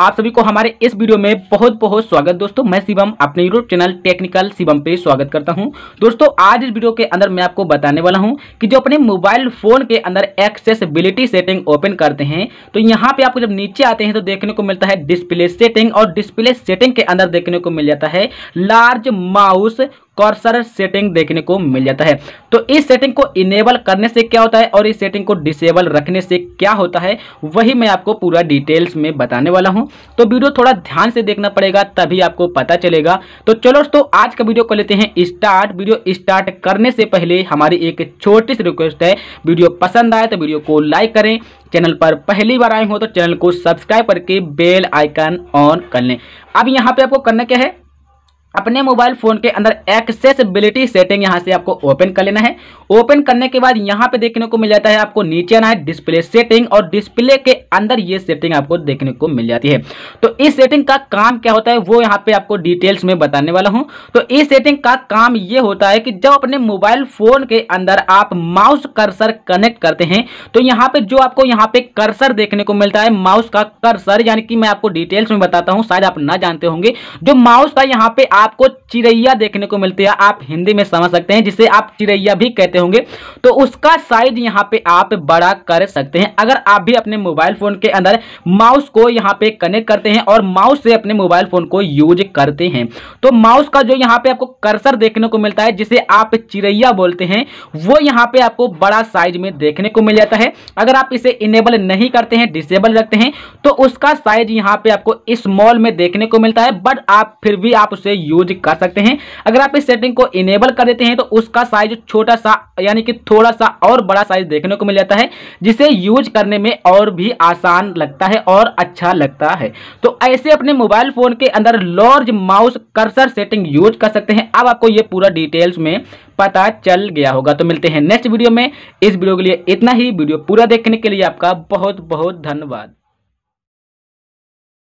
आप सभी को हमारे इस वीडियो में बहुत बहुत स्वागत दोस्तों मैं शिवम अपने यूट्यूब चैनल टेक्निकल शिवम पे स्वागत करता हूं दोस्तों आज इस वीडियो के अंदर मैं आपको बताने वाला हूं कि जो अपने मोबाइल फोन के अंदर एक्सेसिबिलिटी सेटिंग ओपन करते हैं तो यहाँ पे आपको जब नीचे आते हैं तो देखने को मिलता है डिस्प्ले सेटिंग और डिस्प्ले सेटिंग के अंदर देखने को मिल जाता है लार्ज माउस कर्सर सेटिंग देखने को मिल जाता है तो इस सेटिंग को इनेबल करने से क्या होता है और इस सेटिंग को डिसेबल रखने से क्या होता है वही मैं आपको पूरा डिटेल्स में बताने वाला हूं तो वीडियो थोड़ा ध्यान से देखना पड़ेगा तभी आपको पता चलेगा तो चलो दोस्तों आज का वीडियो को लेते हैं स्टार्ट वीडियो स्टार्ट करने से पहले हमारी एक छोटी सी रिक्वेस्ट है वीडियो पसंद आए तो वीडियो को लाइक करें चैनल पर पहली बार आए हो तो चैनल को सब्सक्राइब करके बेल आइकन ऑन कर लें अब यहाँ पे आपको करना क्या है अपने मोबाइल फोन के अंदर एक्सेसिबिलिटी सेटिंग यहां से आपको ओपन कर लेना है ओपन करने के बाद यहां पे देखने को मिल जाता है आपको नीचे आना है डिस्प्ले सेटिंग और डिस्प्ले के अंदर ये सेटिंग आपको देखने को मिल जाती है तो इस सेटिंग का काम क्या होता है वो यहाँ पे आपको डिटेल्स में बताने वाला हूँ तो इस सेटिंग का काम ये होता है कि जब अपने मोबाइल फोन के अंदर आप माउस कर्सर कनेक्ट करते हैं तो यहाँ पे जो आपको यहाँ पे कर्सर देखने को मिलता है माउस का कर्सर यानी कि मैं आपको डिटेल्स में बताता हूँ शायद आप ना जानते होंगे जो माउस का यहाँ पे आपको चिड़ैया देखने को मिलती है आप हिंदी में समझ सकते हैं जिसे आप चिड़ैया भी कहते होंगे तो उसका साइज यहाँ पे आप बड़ा कर सकते हैं अगर आप भी अपने मोबाइल फोन के अंदर माउस को यहाँ पे कनेक्ट करते हैं और माउस से अपने मोबाइल फोन को यूज करते हैं तो माउस का जो यहाँ पे आपको कर्सर देखने को मिलता है जिसे आप चिड़ैया बोलते हैं वो यहाँ पे आपको बड़ा साइज में देखने को मिल जाता है अगर आप इसे इनेबल नहीं करते हैं डिसेबल रखते हैं तो उसका साइज यहाँ पे आपको स्मॉल में देखने को मिलता है बट आप फिर भी आप उसे यूज यूज कर सकते हैं अगर आप इस सेटिंग को इनेबल कर देते हैं तो उसका साइज छोटा सा यानी कि थोड़ा सा और बड़ा साइज देखने को मिल जाता है जिसे यूज करने में और भी आसान लगता है और अच्छा लगता है तो ऐसे अपने मोबाइल फोन के अंदर large mouse cursor setting use कर सकते हैं अब आपको ये पूरा डिटेल्स में पता चल गया होगा तो मिलते हैं नेक्स्ट वीडियो में इस वीडियो के लिए इतना ही वीडियो पूरा देखने के लिए आपका बहुत बहुत धन्यवाद